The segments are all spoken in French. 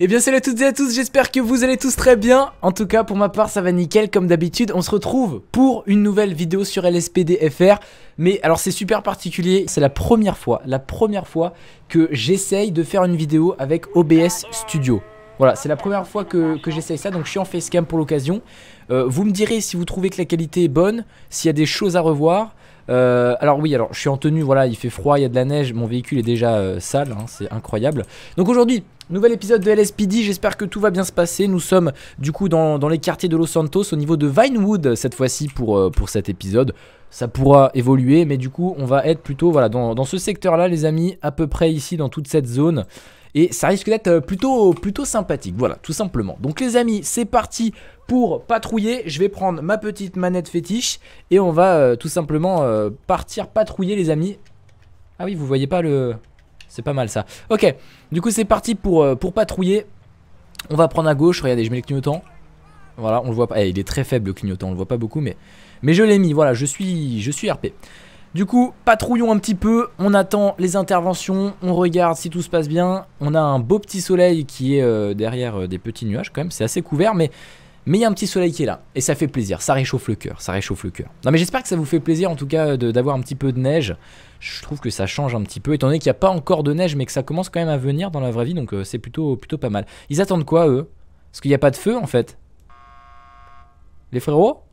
eh bien salut à toutes et à tous, j'espère que vous allez tous très bien. En tout cas, pour ma part, ça va nickel comme d'habitude. On se retrouve pour une nouvelle vidéo sur LSPDFR. Mais alors c'est super particulier, c'est la première fois, la première fois que j'essaye de faire une vidéo avec OBS Studio. Voilà, c'est la première fois que, j'essaye ça, donc je suis en facecam pour l'occasion. Euh, vous me direz si vous trouvez que la qualité est bonne, s'il y a des choses à revoir. Euh, alors oui, alors je suis en tenue, voilà, il fait froid, il y a de la neige, mon véhicule est déjà euh, sale, hein, c'est incroyable. Donc aujourd'hui, nouvel épisode de LSPD, j'espère que tout va bien se passer. Nous sommes du coup dans, les quartiers de Los Santos au niveau de Vinewood cette fois-ci pour, euh, pour cet épisode. Ça pourra évoluer, mais du coup on va être plutôt voilà, dans, dans ce secteur-là les amis, à peu près ici dans toute cette zone et ça risque d'être euh, plutôt, plutôt sympathique. Voilà, tout simplement. Donc les amis, c'est parti pour patrouiller. Je vais prendre ma petite manette fétiche et on va euh, tout simplement euh, partir patrouiller les amis. Ah oui, vous voyez pas le... C'est pas mal ça. Ok, du coup c'est parti pour, pour patrouiller. On va prendre à gauche, regardez, je mets le clignotant. Voilà, on le voit pas. Eh, il est très faible le clignotant, on le voit pas beaucoup, mais, mais je l'ai mis. Voilà, je suis, je suis RP. Du coup, patrouillons un petit peu, on attend les interventions, on regarde si tout se passe bien. On a un beau petit soleil qui est euh, derrière euh, des petits nuages quand même, c'est assez couvert, mais mais il y a un petit soleil qui est là, et ça fait plaisir, ça réchauffe le cœur, ça réchauffe le cœur. Non mais j'espère que ça vous fait plaisir en tout cas d'avoir un petit peu de neige. Je trouve que ça change un petit peu, étant donné qu'il n'y a pas encore de neige, mais que ça commence quand même à venir dans la vraie vie, donc euh, c'est plutôt, plutôt pas mal. Ils attendent quoi eux Parce qu'il n'y a pas de feu en fait. Les frérots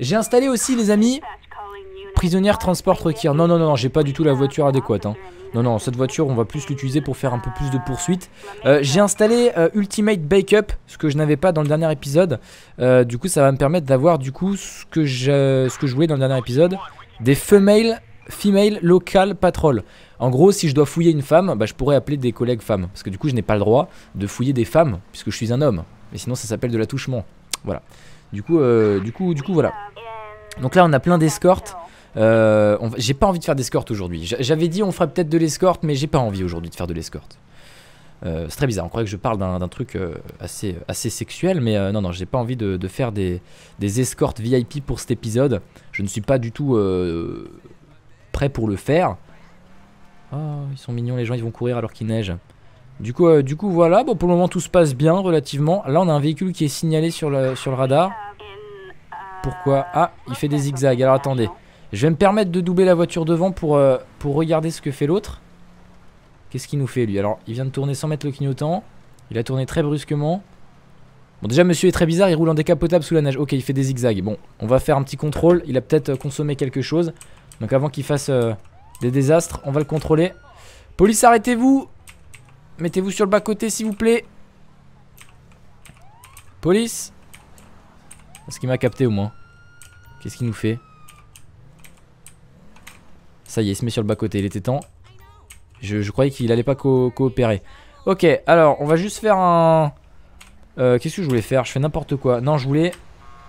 J'ai installé aussi les amis prisonnière transporte requiert. Non, non, non, j'ai pas du tout la voiture adéquate. Hein. Non, non, cette voiture, on va plus l'utiliser pour faire un peu plus de poursuites. Euh, j'ai installé euh, Ultimate Backup, ce que je n'avais pas dans le dernier épisode. Euh, du coup, ça va me permettre d'avoir du coup ce que, je, ce que je voulais dans le dernier épisode. Des females, female local patrol. En gros, si je dois fouiller une femme, bah, je pourrais appeler des collègues femmes. Parce que du coup, je n'ai pas le droit de fouiller des femmes, puisque je suis un homme. Mais sinon, ça s'appelle de l'attouchement. Voilà. Du coup, du coup, du coup, voilà. Donc là, on a plein d'escortes. Euh, j'ai pas envie de faire d'escorte aujourd'hui. J'avais dit on ferait peut-être de l'escorte, mais j'ai pas envie aujourd'hui de faire de l'escorte. Euh, c'est très bizarre, on croyait que je parle d'un truc euh, assez, assez sexuel, mais non, non, j'ai pas envie de, faire des, des, escortes VIP pour cet épisode. Je ne suis pas du tout prêt pour le faire. Oh, ils sont mignons, les gens, ils vont courir alors qu'il neige. Du coup, du coup voilà, bon, pour le moment tout se passe bien relativement. Là, on a un véhicule qui est signalé sur le, sur le radar. Pourquoi Ah, il fait des zigzags, alors attendez. Je vais me permettre de doubler la voiture devant pour, euh, pour regarder ce que fait l'autre. Qu'est-ce qu'il nous fait lui Alors il vient de tourner sans mettre le clignotant. Il a tourné très brusquement. Bon déjà monsieur est très bizarre, il roule en décapotable sous la neige. Ok il fait des zigzags. Bon on va faire un petit contrôle. Il a peut-être euh, consommé quelque chose. Donc avant qu'il fasse euh, des désastres on va le contrôler. Police arrêtez-vous Mettez-vous sur le bas-côté s'il vous plaît. Police Est-ce qu'il m'a capté au moins Qu'est-ce qu'il nous fait ça y est, il se met sur le bas-côté, il était temps. Je, croyais qu'il allait pas coopérer. Ok, alors, on va juste faire un... Euh, qu'est-ce que je voulais faire Je fais n'importe quoi. Non, je voulais...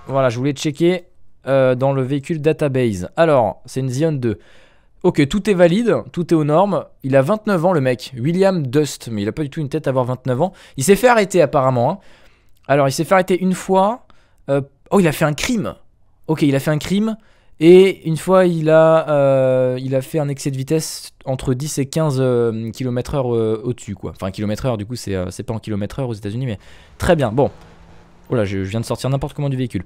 Voilà, je voulais checker euh, dans le véhicule database. Alors, c'est une Zion 2. Ok, tout est valide, tout est aux normes. Il a 29 ans, le mec. William Dust, mais il a pas du tout une tête à avoir 29 ans. Il s'est fait arrêter, apparemment. Hein. Alors, il s'est fait arrêter une fois. Euh, oh, il a fait un crime. Ok, il a fait un crime. Et une fois, il a, euh, il a fait un excès de vitesse entre 10 et 15 euh, km/h euh, au-dessus, quoi. Enfin, km/h, du coup, c'est pas en km/h aux États-Unis, mais très bien. Bon. Oh là, je, viens de sortir n'importe comment du véhicule.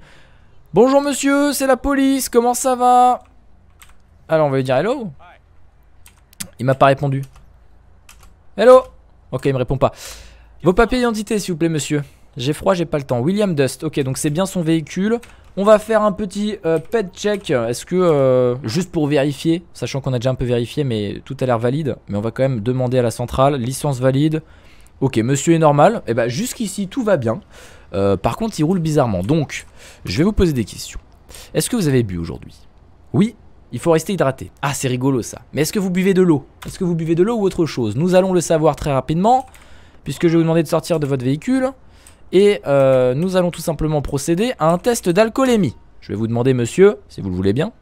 Bonjour monsieur, c'est la police, comment ça va Alors, on va lui dire hello. Il m'a pas répondu. Hello Ok, il me répond pas. Vos papiers d'identité, s'il vous plaît, monsieur. J'ai froid, j'ai pas le temps. William Dust. Ok, donc c'est bien son véhicule. On va faire un petit euh, pet check. Est-ce que, euh, juste pour vérifier, sachant qu'on a déjà un peu vérifié, mais tout a l'air valide, mais on va quand même demander à la centrale, licence valide. Ok, monsieur est normal. Et eh ben jusqu'ici, tout va bien. Euh, par contre, il roule bizarrement. Donc, je vais vous poser des questions. Est-ce que vous avez bu aujourd'hui Oui, il faut rester hydraté. Ah, c'est rigolo ça. Mais est-ce que vous buvez de l'eau Est-ce que vous buvez de l'eau ou autre chose Nous allons le savoir très rapidement, puisque je vais vous demander de sortir de votre véhicule. Et euh, nous allons tout simplement procéder à un test d'alcoolémie. Je vais vous demander, monsieur, si vous le voulez bien,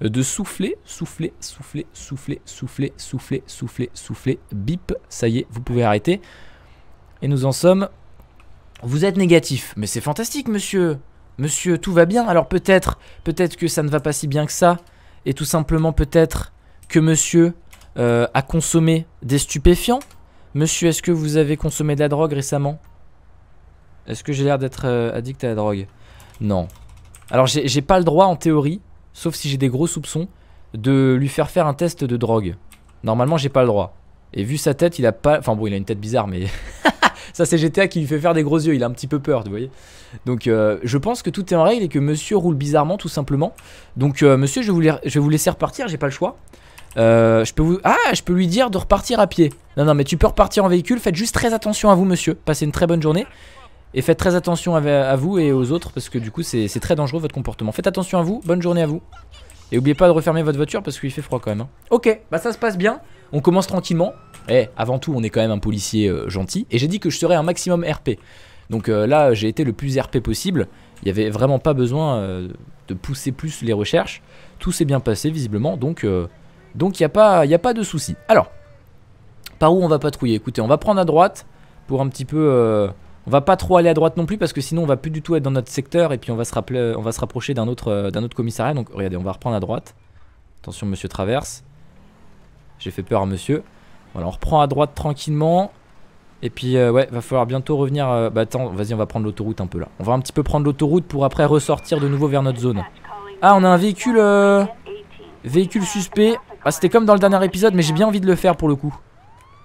de souffler, souffler, souffler, souffler, souffler, souffler, souffler, souffler, bip, ça y est, vous pouvez arrêter. Et nous en sommes... Vous êtes négatif, mais c'est fantastique, monsieur. Monsieur, tout va bien, alors peut-être, peut-être que ça ne va pas si bien que ça, et tout simplement peut-être que monsieur euh, a consommé des stupéfiants. Monsieur, est-ce que vous avez consommé de la drogue récemment est-ce que j'ai l'air d'être euh, addict à la drogue Non. Alors j'ai pas le droit en théorie, sauf si j'ai des gros soupçons, de lui faire faire un test de drogue. Normalement j'ai pas le droit. Et vu sa tête, il a pas... Enfin bon, il a une tête bizarre, mais... Ça c'est GTA qui lui fait faire des gros yeux, il a un petit peu peur, vous voyez. Donc euh, je pense que tout est en règle et que monsieur roule bizarrement tout simplement. Donc euh, monsieur, je vais, vous laisser repartir, j'ai pas le choix. je peux vous... Ah, je peux lui dire de repartir à pied. Non, non, mais tu peux repartir en véhicule. Faites juste très attention à vous, monsieur. Passez une très bonne journée. Et faites très attention à, vous et aux autres parce que du coup c'est très dangereux votre comportement. Faites attention à vous, bonne journée à vous. Et oubliez pas de refermer votre voiture parce qu'il fait froid quand même. Hein. Ok, bah ça se passe bien. On commence tranquillement. Eh, avant tout, on est quand même un policier euh, gentil. Et j'ai dit que je serais un maximum RP. Donc euh, là, j'ai été le plus RP possible. Il n'y avait vraiment pas besoin euh, de pousser plus les recherches. Tout s'est bien passé visiblement, donc il n'y a, pas, a pas de souci. Alors, par où on va patrouiller Écoutez, on va prendre à droite pour un petit peu on va pas trop aller à droite non plus parce que sinon on va plus du tout être dans notre secteur et puis on va se, on va se rapprocher d'un autre, euh, d'un autre commissariat. Donc regardez, on va reprendre à droite. Attention, monsieur traverse. J'ai fait peur à monsieur. Voilà, on reprend à droite tranquillement. Et puis euh, ouais, va falloir bientôt revenir... Euh, bah attends, vas-y, on va prendre l'autoroute un peu là. On va un petit peu prendre l'autoroute pour après ressortir de nouveau vers notre zone. Ah, on a un véhicule... véhicule suspect. Ah, c'était comme dans le dernier épisode, mais j'ai bien envie de le faire pour le coup.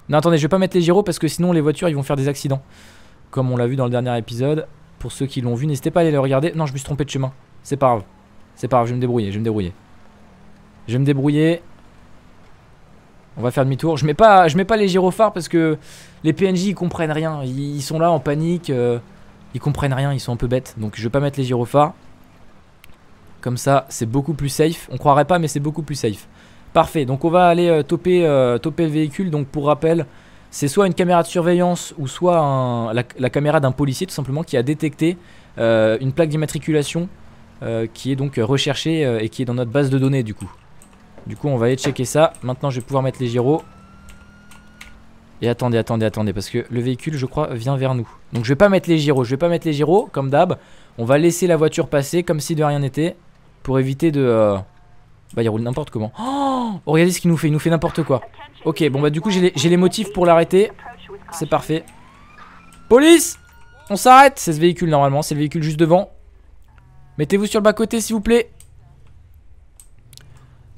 Non, attendez, je vais pas mettre les gyros parce que sinon les voitures, ils vont faire des accidents. Comme on l'a vu dans le dernier épisode, pour ceux qui l'ont vu, n'hésitez pas à aller le regarder. Non, je me suis trompé de chemin. C'est pas grave. C'est pas grave, je vais me débrouiller, je vais me débrouiller. Je vais me débrouiller. On va faire demi-tour. Je mets pas, je mets pas les gyrophares parce que les PNJ ils comprennent rien. Ils, sont là en panique. Euh, ils comprennent rien, ils sont un peu bêtes. Donc je vais pas mettre les gyrophares. Comme ça, c'est beaucoup plus safe. On croirait pas, mais c'est beaucoup plus safe. Parfait. Donc on va aller euh, euh, toper le véhicule. Donc pour rappel, c'est soit une caméra de surveillance ou soit la, caméra d'un policier tout simplement qui a détecté euh, une plaque d'immatriculation euh, qui est donc recherchée euh, et qui est dans notre base de données du coup. Du coup on va aller checker ça. Maintenant je vais pouvoir mettre les gyros. Et attendez, attendez, attendez, parce que le véhicule, je crois, vient vers nous. Donc je vais pas mettre les gyros, je vais pas mettre les gyros, comme d'hab. On va laisser la voiture passer comme si de rien n'était, pour éviter de... Bah il roule n'importe comment. Oh, oh, regardez ce qu'il nous fait, il nous fait n'importe quoi. Ok, bon bah du coup j'ai les, motifs pour l'arrêter. C'est parfait. Police On s'arrête C'est ce véhicule normalement, c'est le véhicule juste devant. Mettez-vous sur le bas-côté s'il vous plaît.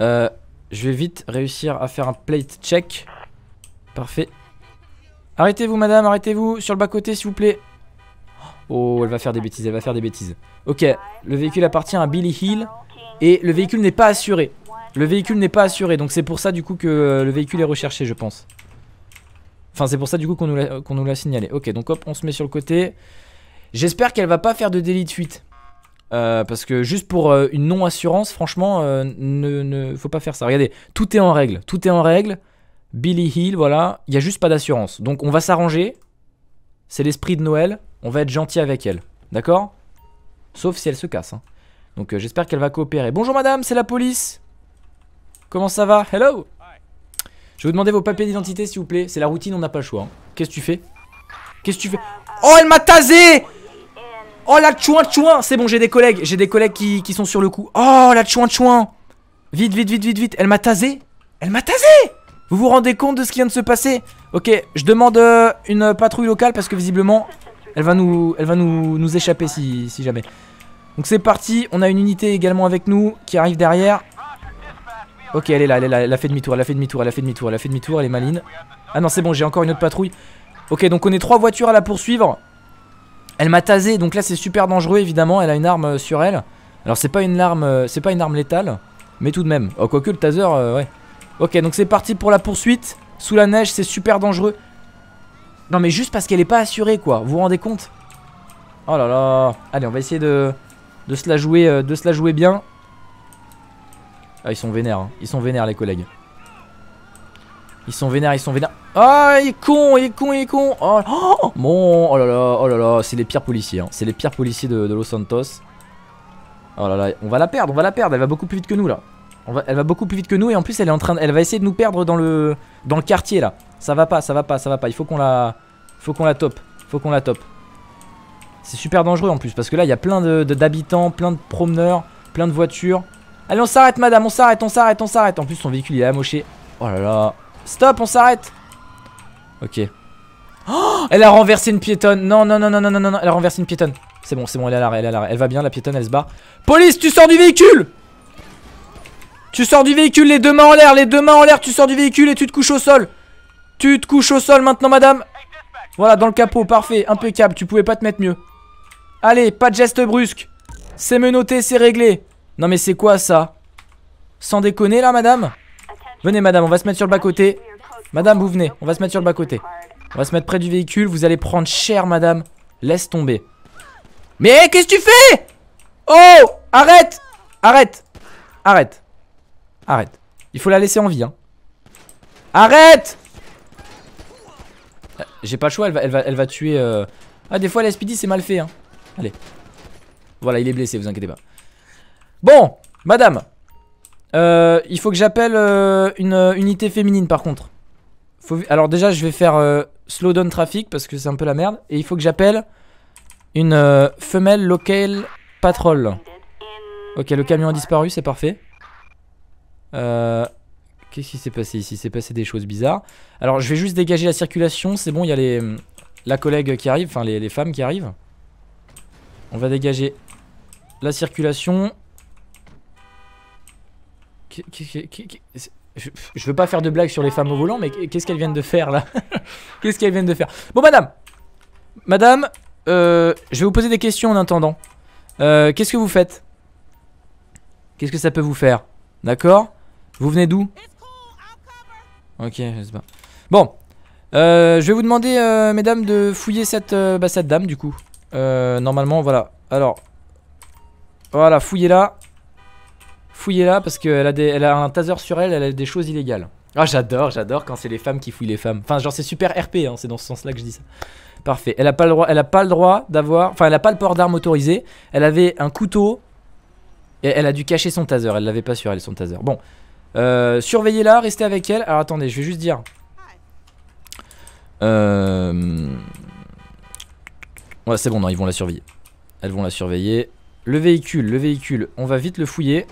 Euh, je vais vite réussir à faire un plate check. Parfait. Arrêtez-vous madame, arrêtez-vous sur le bas-côté s'il vous plaît. Oh, elle va faire des bêtises, elle va faire des bêtises. Ok, le véhicule appartient à Billy Hill et le véhicule n'est pas assuré. Le véhicule n'est pas assuré, donc c'est pour ça du coup que euh, le véhicule est recherché, je pense. Enfin, c'est pour ça du coup qu'on nous l'a signalé. Ok, donc hop, on se met sur le côté. J'espère qu'elle va pas faire de délit de fuite. Euh, parce que juste pour euh, une non-assurance, franchement, ne, faut pas faire ça. Regardez, tout est en règle. Tout est en règle. Billy Hill, voilà. Il n'y a juste pas d'assurance. Donc on va s'arranger. C'est l'esprit de Noël. On va être gentil avec elle. D'accord Sauf si elle se casse. Hein. Donc j'espère qu'elle va coopérer. Bonjour madame, c'est la police. Comment ça va Hello Je vais vous demander vos papiers d'identité, s'il vous plaît. C'est la routine, on n'a pas le choix. Hein. Qu'est-ce que tu fais Qu'est-ce que tu fais Oh, elle m'a tasé Oh, la chouin chouin C'est bon, j'ai des collègues. J'ai des collègues qui, sont sur le coup. Oh, la chouin chouin Vite, vite, vite, vite, vite. Elle m'a tasé Elle m'a tasé Vous vous rendez compte de ce qui vient de se passer Ok, je demande euh, une patrouille locale parce que visiblement, elle va nous, elle va nous, nous échapper si, si jamais. Donc c'est parti, on a une unité également avec nous qui arrive derrière. Ok, elle est là, elle a fait demi-tour, elle a fait demi-tour, elle a fait demi-tour, elle a fait demi-tour, elle est maligne. Ah non, c'est bon, j'ai encore une autre patrouille. Ok, donc on est trois voitures à la poursuivre. Elle m'a tasé, donc là c'est super dangereux évidemment, elle a une arme euh, sur elle. Alors c'est pas une arme, euh, c'est pas une arme létale, mais tout de même. Oh, que le taser, euh, ouais. Ok, donc c'est parti pour la poursuite. Sous la neige, c'est super dangereux. Non mais juste parce qu'elle est pas assurée quoi, vous vous rendez compte Oh là là. Allez, on va essayer de, de, jouer, de se la jouer bien. Ah, ils sont vénères. Hein. Ils sont vénères, les collègues. Ils sont vénères, ils sont vénères. Ah, il est con, il est con, il est con. Oh, oh oh là là, oh là là. C'est les pires policiers. Hein. C'est les pires policiers de, Los Santos. Oh là là, on va la perdre, on va la perdre. Elle va beaucoup plus vite que nous, là. elle va beaucoup plus vite que nous et en plus elle est en train, elle va essayer de nous perdre dans le, dans le quartier là. Ça va pas, ça va pas, ça va pas. Il faut qu'on la, faut qu'on la top, faut qu'on la top. C'est super dangereux en plus parce que là il y a plein d'habitants, de, plein de promeneurs, plein de voitures. Allez, on s'arrête, madame, on s'arrête, on s'arrête, on s'arrête. En plus, son véhicule, il est amoché. Oh là là. Stop, on s'arrête. Ok. Oh, elle a renversé une piétonne. Non, non, non, non, non, non, non, elle a renversé une piétonne. C'est bon, c'est bon, elle est à l'arrêt, elle est à Elle va bien, la piétonne, elle se barre. Police, tu sors du véhicule Tu sors du véhicule, les deux mains en l'air, les deux mains en l'air, tu sors du véhicule et tu te couches au sol. Tu te couches au sol maintenant, madame. Voilà, dans le capot, parfait, impeccable, tu pouvais pas te mettre mieux. Allez, pas de geste brusque. C'est menotté, c'est réglé. Non mais c'est quoi ça Sans déconner là madame Venez madame, on va se mettre sur le bas-côté. Madame, vous venez, on va se mettre sur le bas-côté. On va se mettre près du véhicule, vous allez prendre cher madame. Laisse tomber. Mais qu'est-ce que tu fais Oh Arrête Arrête Arrête Arrête. Il faut la laisser en vie hein. Arrête euh, J'ai pas le choix, elle va, elle va, tuer... Euh. Ah des fois la speedy c'est mal fait hein. Allez. Voilà, il est blessé, vous inquiétez pas. Bon, madame. Euh, il faut que j'appelle euh, une euh, unité féminine par contre. Faut... Alors déjà, je vais faire slow slowdown traffic parce que c'est un peu la merde. Et il faut que j'appelle une femelle local patrol. Ok, le camion a disparu, c'est parfait. Qu'est-ce qui s'est passé ici s'est passé des choses bizarres. Alors, je vais juste dégager la circulation. C'est bon, il y a les... Hum, la collègue qui arrive, enfin les, les femmes qui arrivent. On va dégager la circulation. Je veux pas faire de blagues sur les femmes au volant, mais qu'est-ce qu'elles viennent de faire là Qu'est-ce qu'elles viennent de faire Bon, madame Madame, euh, je vais vous poser des questions en attendant. Euh, qu'est-ce que vous faites Qu'est-ce que ça peut vous faire D'accord Vous venez d'où Ok, je sais pas. Bon, euh, je vais vous demander, mesdames, de fouiller cette, bah, cette dame du coup. normalement, voilà. Alors, voilà, fouillez-la. Fouillez-la parce qu'elle a, a un taser sur elle, elle a des choses illégales. Ah, j'adore, j'adore quand c'est les femmes qui fouillent les femmes. Enfin, genre, c'est super RP, hein, c'est dans ce sens-là que je dis ça. Parfait. Elle a pas le droit, elle a pas le droit d'avoir, enfin, elle a pas le port d'arme autorisé. Elle avait un couteau. Et elle a dû cacher son taser. Elle l'avait pas sur elle, son taser. Bon, euh, surveillez-la, restez avec elle. Alors attendez, je vais juste dire. Euh... Ouais, c'est bon, non, ils vont la surveiller. Elles vont la surveiller. Le véhicule, le véhicule, on va vite le fouiller.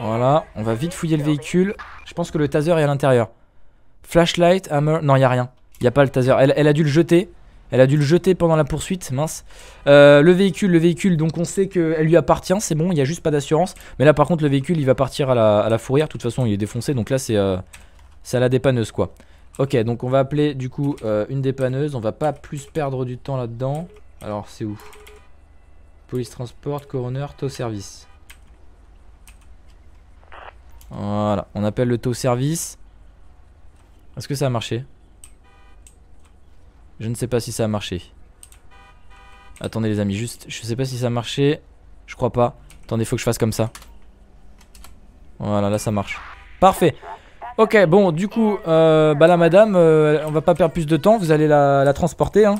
Voilà, on va vite fouiller le véhicule. Je pense que le taser est à l'intérieur. Flashlight, hammer... Non, il a rien. Il a pas le taser. Elle, a dû le jeter. Elle a dû le jeter pendant la poursuite, mince. Euh, le véhicule, le véhicule, donc on sait qu'elle lui appartient, c'est bon, il y a juste pas d'assurance. Mais là, par contre, le véhicule, il va partir à la, fourrière. De toute façon, il est défoncé, donc là, c'est euh, à la dépanneuse, quoi. Ok, donc on va appeler, du coup, euh, une dépanneuse. On va pas plus perdre du temps là-dedans. Alors, c'est où Police transport, coroner, taux service. Voilà, on appelle le taux service. Est-ce que ça a marché Je ne sais pas si ça a marché. Attendez les amis, juste, je sais pas si ça a marché. Je crois pas. Attendez, faut que je fasse comme ça. Voilà, là ça marche. Parfait. Ok, bon, du coup, euh, bah la madame, euh, on va pas perdre plus de temps. Vous allez la, transporter. Hein.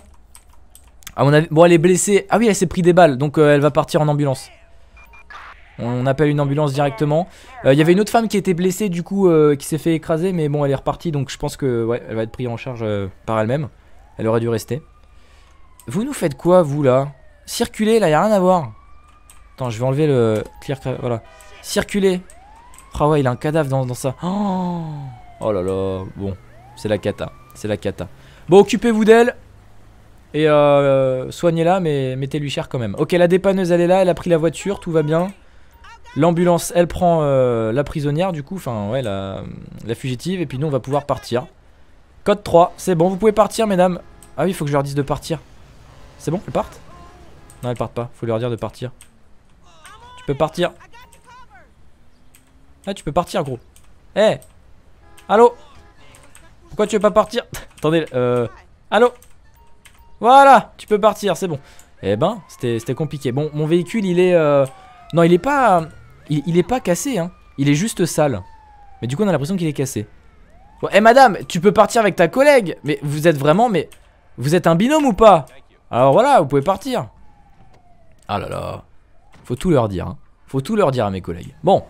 bon, elle est blessée. Ah oui, elle s'est pris des balles, donc euh, elle va partir en ambulance. On appelle une ambulance directement. Il euh, y avait une autre femme qui était blessée du coup, euh, qui s'est fait écraser, mais bon, elle est repartie, donc je pense que ouais, elle va être prise en charge euh, par elle-même. Elle aurait dû rester. Vous nous faites quoi, vous là Circulez, là, y a rien à voir. Attends, je vais enlever le clear, voilà. Circulez. Ah oh, ouais, il a un cadavre dans, dans ça. Oh, oh là là, bon, c'est la cata, c'est la cata. Bon, occupez-vous d'elle. Et soignez-la, mais mettez-lui cher quand même. Ok, la dépanneuse, elle est là, elle a pris la voiture, tout va bien. L'ambulance, elle prend euh, la prisonnière, du coup, enfin, ouais, la, fugitive, et puis nous, on va pouvoir partir. Code 3, c'est bon, vous pouvez partir, mesdames. Ah oui, il faut que je leur dise de partir. C'est bon, elles partent Non, elles partent pas, faut leur dire de partir. Tu peux partir. Ah, tu peux partir, gros. Eh hey Allô Pourquoi tu veux pas partir Attendez, euh... Allô Voilà Tu peux partir, c'est bon. Eh ben, c'était compliqué. Bon, mon véhicule, il est... Euh, non, il est pas... Il, est pas cassé, hein. Il est juste sale. Mais du coup, on a l'impression qu'il est cassé. eh madame, tu peux partir avec ta collègue. Mais vous êtes vraiment, mais vous êtes un binôme ou pas Alors voilà, vous pouvez partir. Ah là là, faut tout leur dire. Hein. Faut tout leur dire à mes collègues. Bon,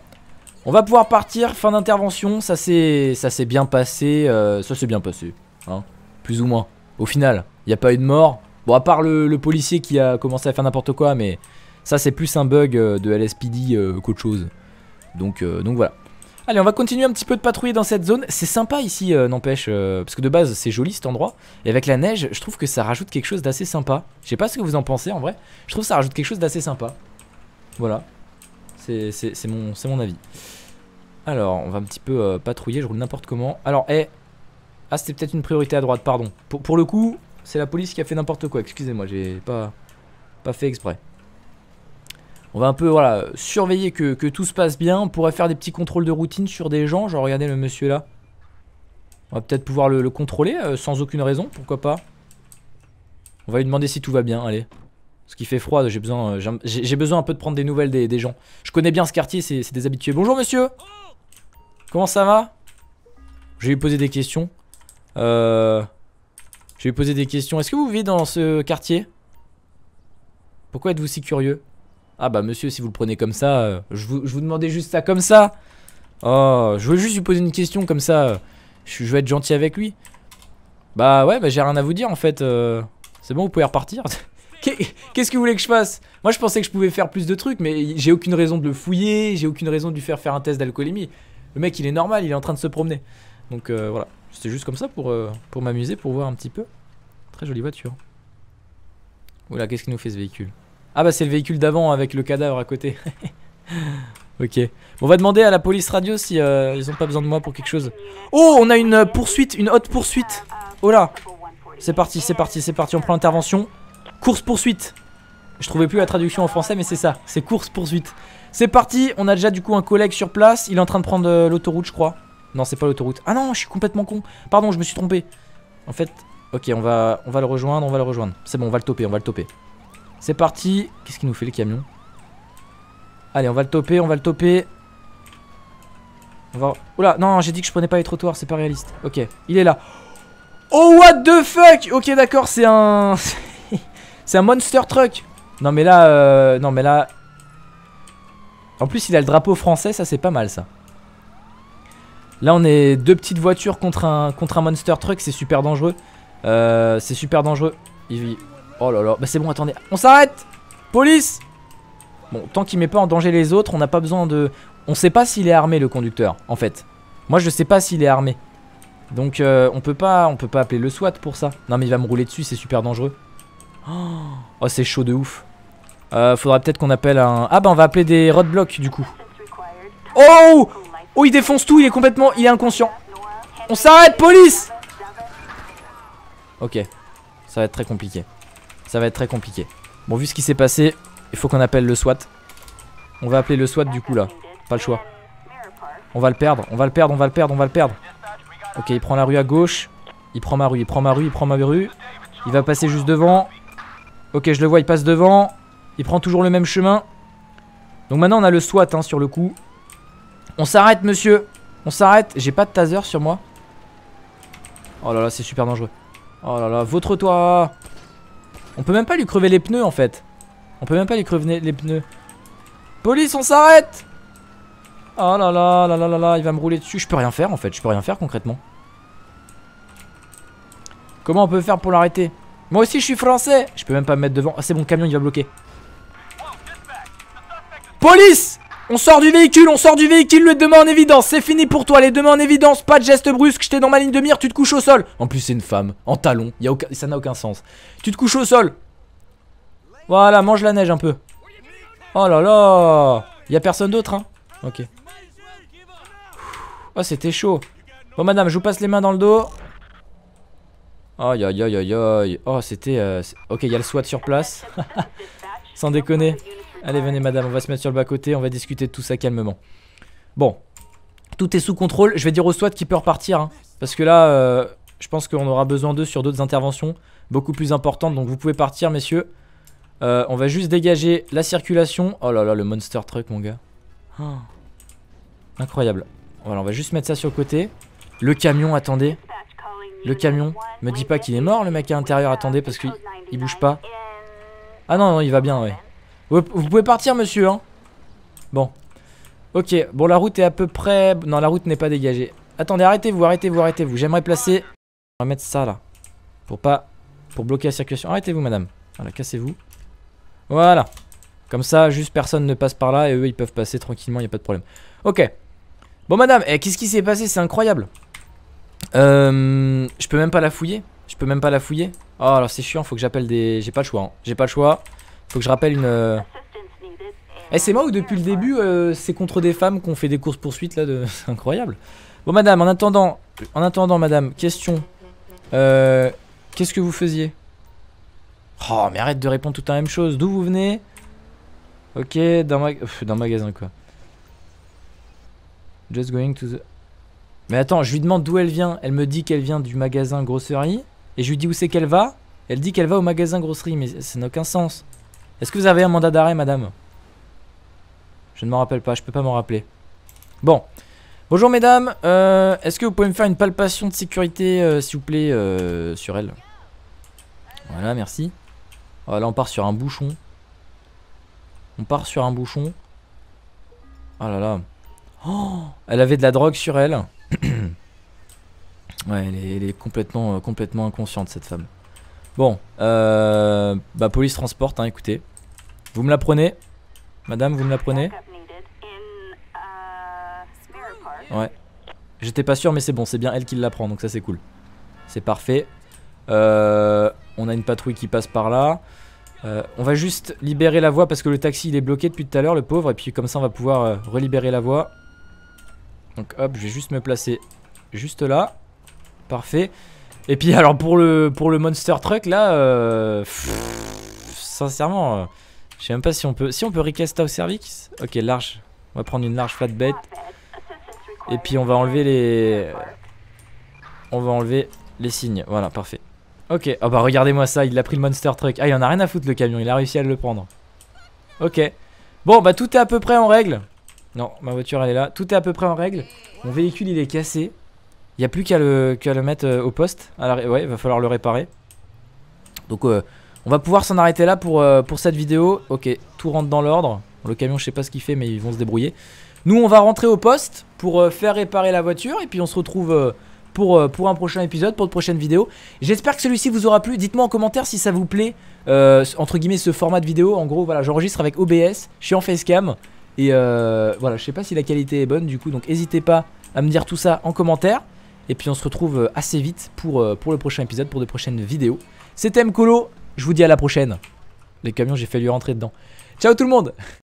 on va pouvoir partir. Fin d'intervention, ça s'est, ça s'est bien passé. Euh, ça s'est bien passé, hein. plus ou moins. Au final, il n'y a pas eu de mort. Bon, à part le policier qui a commencé à faire n'importe quoi, mais ça, c'est plus un bug euh, de LSPD euh, qu'autre chose. Donc, euh, donc voilà. Allez, on va continuer un petit peu de patrouiller dans cette zone. C'est sympa ici, n'empêche, parce que de base, c'est joli cet endroit. Et avec la neige, je trouve que ça rajoute quelque chose d'assez sympa. Je sais pas ce que vous en pensez en vrai. Je trouve que ça rajoute quelque chose d'assez sympa. Voilà. C'est mon, mon avis. Alors, on va un petit peu patrouiller, je roule n'importe comment. Alors, eh, Ah, c'était peut-être une priorité à droite, pardon. pour le coup, c'est la police qui a fait n'importe quoi. Excusez-moi, j'ai pas, pas fait exprès on va un peu voilà, surveiller que, tout se passe bien. On pourrait faire des petits contrôles de routine sur des gens. Genre, regardez le monsieur là. On va peut-être pouvoir le, contrôler euh, sans aucune raison, pourquoi pas. On va lui demander si tout va bien, allez. Ce qui fait froid, j'ai besoin, euh, j'ai besoin un peu de prendre des nouvelles des, des gens. Je connais bien ce quartier, c'est des habitués. Bonjour monsieur Comment ça va Je vais lui poser des questions. Euh... Je vais lui poser des questions. Est-ce que vous vivez dans ce quartier Pourquoi êtes-vous si curieux ah bah monsieur, si vous le prenez comme ça, euh, je, vous, je, demandais juste ça comme ça. Oh, je voulais juste lui poser une question comme ça. Euh. je, je, vais être gentil avec lui. Bah ouais, bah j'ai rien à vous dire en fait. Euh. c'est bon, vous pouvez repartir. Qu'est-ce que vous voulez que je fasse Moi je pensais que je pouvais faire plus de trucs, mais j'ai aucune raison de le fouiller, j'ai aucune raison de lui faire faire un test d'alcoolémie. Le mec il est normal, il est en train de se promener. Donc voilà, c'était juste comme ça pour, pour m'amuser, pour voir un petit peu. Très jolie voiture. Oula, qu'est-ce qui nous fait ce véhicule ah bah c'est le véhicule d'avant avec le cadavre à côté. ok. On va demander à la police radio si euh, ils ont pas besoin de moi pour quelque chose. Oh, on a une euh, poursuite, une haute poursuite. Oh là. C'est parti, c'est parti, c'est parti. On prend l'intervention. Course poursuite. Je trouvais plus la traduction en français, mais c'est ça. C'est course poursuite. C'est parti. On a déjà du coup un collègue sur place. Il est en train de prendre euh, l'autoroute, je crois. Non, c'est pas l'autoroute. Ah non, je suis complètement con. Pardon, je me suis trompé. En fait, ok, on va, on va le rejoindre, on va le rejoindre. C'est bon, on va le toper, on va le toper. C'est parti. Qu'est-ce qu'il nous fait le camion Allez, on va le toper, on va le toper. Oula, non, j'ai dit que je prenais pas les trottoirs, c'est pas réaliste. Ok, il est là. Oh, what the fuck Ok, d'accord, c'est un... c'est un monster truck. Non, mais là... Euh, non, mais là... En plus, il a le drapeau français, ça, c'est pas mal, ça. Là, on est deux petites voitures contre un, contre un monster truck, c'est super dangereux. Euh, c'est super dangereux. Il... vit... Oh là là, bah c'est bon, attendez, on s'arrête Police Bon, tant qu'il met pas en danger les autres, on n'a pas besoin de... On sait pas s'il est armé, le conducteur, en fait. Moi, je sais pas s'il est armé. Donc, euh, on, peut pas, on peut pas appeler le SWAT pour ça. Non, mais il va me rouler dessus, c'est super dangereux. Oh, c'est chaud de ouf. Euh, Faudrait peut-être qu'on appelle un... Ah bah, on va appeler des roadblocks, du coup. Oh Oh, il défonce tout, il est complètement... Il est inconscient. On s'arrête, police Ok. Ça va être très compliqué ça va être très compliqué. Bon, vu ce qui s'est passé, il faut qu'on appelle le SWAT. On va appeler le SWAT du coup là. Pas le choix. On va le perdre, on va le perdre, on va le perdre, on va le perdre. Ok, il prend la rue à gauche. Il prend ma rue, il prend ma rue, il prend ma rue. Il va passer juste devant. Ok, je le vois, il passe devant. Il prend toujours le même chemin. Donc maintenant, on a le SWAT hein, sur le coup. On s'arrête, monsieur. On s'arrête. J'ai pas de taser sur moi. Oh là là, c'est super dangereux. Oh là là, votre toi on peut même pas lui crever les pneus en fait. On peut même pas lui crever les pneus. Police, on s'arrête Oh là là, là là là là, il va me rouler dessus. Je peux rien faire en fait, je peux rien faire concrètement. Comment on peut faire pour l'arrêter Moi aussi je suis français Je peux même pas me mettre devant. Ah c'est bon, le camion il va bloquer. Police on sort du véhicule, on sort du véhicule, les deux mains en évidence, c'est fini pour toi, les deux mains en évidence, pas de geste brusque, j'étais dans ma ligne de mire, tu te couches au sol. En plus c'est une femme, en talon, y a ça n'a aucun sens. Tu te couches au sol. Voilà, mange la neige un peu. Oh là là Y a personne d'autre hein Ok. Oh c'était chaud. Bon madame, je vous passe les mains dans le dos. Aïe aïe aïe aïe aïe. Oh c'était... Euh, ok, il y a le SWAT sur place. Sans déconner. Allez, venez madame, on va se mettre sur le bas-côté, on va discuter de tout ça calmement. Bon, tout est sous contrôle. Je vais dire au SWAT qu'il peut repartir, hein. parce que là, euh, je pense qu'on aura besoin d'eux sur d'autres interventions beaucoup plus importantes. Donc vous pouvez partir, messieurs. Euh, on va juste dégager la circulation. Oh là là, le monster truck, mon gars. Ah. Incroyable. Voilà, on va juste mettre ça sur le côté. Le camion, attendez. Le camion. Me dis pas qu'il est mort, le mec à l'intérieur, attendez, parce qu'il bouge pas. Ah non, non, il va bien, ouais. Vous, pouvez partir, monsieur, hein Bon. Ok, bon, la route est à peu près... Non, la route n'est pas dégagée. Attendez, arrêtez-vous, arrêtez-vous, arrêtez-vous. J'aimerais placer... On va mettre ça, là. Pour pas... Pour bloquer la circulation. Arrêtez-vous, madame. Voilà, cassez-vous. Voilà. Comme ça, juste personne ne passe par là et eux, ils peuvent passer tranquillement, il n'y a pas de problème. Ok. Bon, madame, et eh, qu'est-ce qui s'est passé C'est incroyable. Euh, je peux même pas la fouiller Je peux même pas la fouiller Oh, alors c'est chiant, faut que j'appelle des... J'ai pas le choix, hein. J'ai pas le choix. Faut que je rappelle une... Euh, eh, c'est moi ou depuis le début, euh, c'est contre des femmes qu'on fait des courses-poursuites, là, de... c'est incroyable. Bon, madame, en attendant, en attendant, madame, question. Euh, qu'est-ce que vous faisiez Oh, mais arrête de répondre tout à la même chose. D'où vous venez Ok, d'un mag... magasin, quoi. Just going to the... Mais attends, je lui demande d'où elle vient. Elle me dit qu'elle vient du magasin grosserie. Et je lui dis où c'est qu'elle va. Elle dit qu'elle va au magasin grosserie, mais ça n'a aucun sens. Est-ce que vous avez un mandat d'arrêt, madame Je ne m'en rappelle pas, je peux pas m'en rappeler. Bon. Bonjour, mesdames. Euh, est-ce que vous pouvez me faire une palpation de sécurité, euh, s'il vous plaît, euh, sur elle Voilà, merci. Voilà, oh, on part sur un bouchon. On part sur un bouchon. Oh là là. Oh, elle avait de la drogue sur elle. ouais, elle est, elle est complètement, complètement inconsciente, cette femme. Bon, euh, bah police transporte, hein, écoutez. Vous me la prenez Madame, vous me la prenez uh, Ouais. J'étais pas sûr, mais c'est bon, c'est bien elle qui la prend, donc ça c'est cool. C'est parfait. Euh, on a une patrouille qui passe par là. Euh, on va juste libérer la voie parce que le taxi il est bloqué depuis tout à l'heure, le pauvre. Et puis comme ça, on va pouvoir euh, relibérer la voie. Donc hop, je vais juste me placer juste là. Parfait. Et puis alors pour le pour le monster truck là, euh, sincèrement, euh, je sais même pas si on peut si on peut request au service. Ok large, on va prendre une large flatbed. Et puis on va enlever les on va enlever les signes. Voilà parfait. Ok oh bah regardez-moi ça, il a pris le monster truck. Ah il en a rien à foutre le camion, il a réussi à le prendre. Ok bon bah tout est à peu près en règle. Non ma voiture elle est là, tout est à peu près en règle. Mon véhicule il est cassé. Il n'y a plus qu'à le, mettre euh, au poste. Alors, ouais, il va falloir le réparer. Donc, euh, on va pouvoir s'en arrêter là euh, pour, cette vidéo. Ok, tout rentre dans l'ordre. Le camion, je sais pas ce qu'il fait, mais ils vont se débrouiller. Nous, on va rentrer au poste pour faire réparer la voiture. Et puis, on se retrouve pour, pour un prochain épisode, pour de prochaine vidéo. J'espère que celui-ci vous aura plu. Dites-moi en commentaire si ça vous plaît, entre guillemets, ce format de vidéo. En gros, voilà, j'enregistre avec OBS. Je suis en facecam. Et voilà, je sais pas si la qualité est bonne, du coup. Donc, n'hésitez pas à me dire tout ça en commentaire. Et puis on se retrouve euh, assez vite pour, euh, pour le prochain épisode, pour de prochaines vidéos. C'était Mkolo, je vous dis à la prochaine. Les camions, j'ai fait lui rentrer dedans. Ciao tout le monde